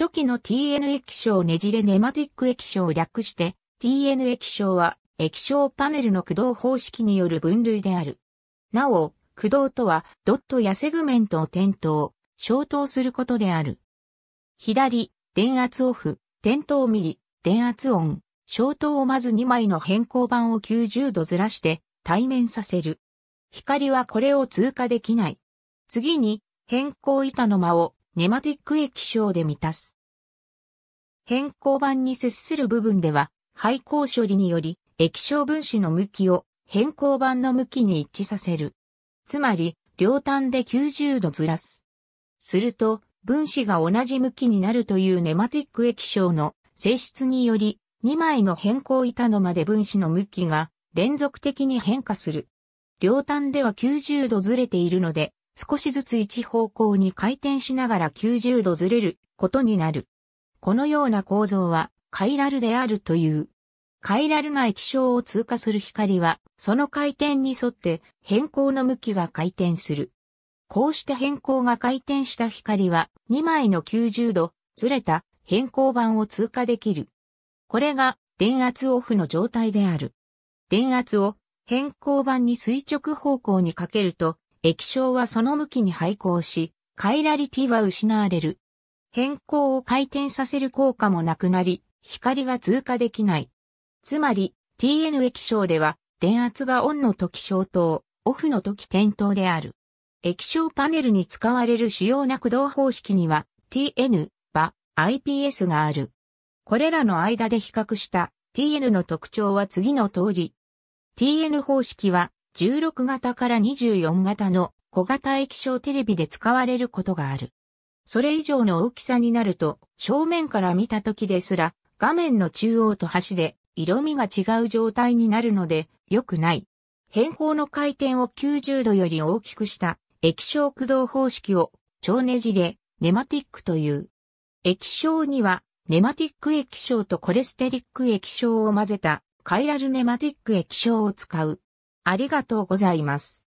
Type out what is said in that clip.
初期の TN 液晶ねじれネマティック液晶を略して TN 液晶は液晶パネルの駆動方式による分類である。なお、駆動とはドットやセグメントを点灯、消灯することである。左、電圧オフ、点灯ミリ、電圧オン、消灯をまず2枚の変更板を90度ずらして対面させる。光はこれを通過できない。次に変更板の間をネマティック液晶で満たす。変更板に接する部分では、廃光処理により、液晶分子の向きを変更板の向きに一致させる。つまり、両端で90度ずらす。すると、分子が同じ向きになるというネマティック液晶の性質により、2枚の変更板のまで分子の向きが連続的に変化する。両端では90度ずれているので、少しずつ一方向に回転しながら90度ずれることになる。このような構造はカイラルであるという。カイラルな液晶を通過する光は、その回転に沿って変更の向きが回転する。こうして変更が回転した光は2枚の90度ずれた変更板を通過できる。これが電圧オフの状態である。電圧を変更板に垂直方向にかけると液晶はその向きに配光し、カイラリティは失われる。変更を回転させる効果もなくなり、光は通過できない。つまり、TN 液晶では、電圧がオンの時消灯、オフの時点灯である。液晶パネルに使われる主要な駆動方式には、TN、バ、IPS がある。これらの間で比較した TN の特徴は次の通り。TN 方式は16型から24型の小型液晶テレビで使われることがある。それ以上の大きさになると、正面から見た時ですら、画面の中央と端で色味が違う状態になるので、良くない。変更の回転を90度より大きくした液晶駆動方式を超ねじれ、ネマティックという。液晶には、ネマティック液晶とコレステリック液晶を混ぜたカイラルネマティック液晶を使う。ありがとうございます。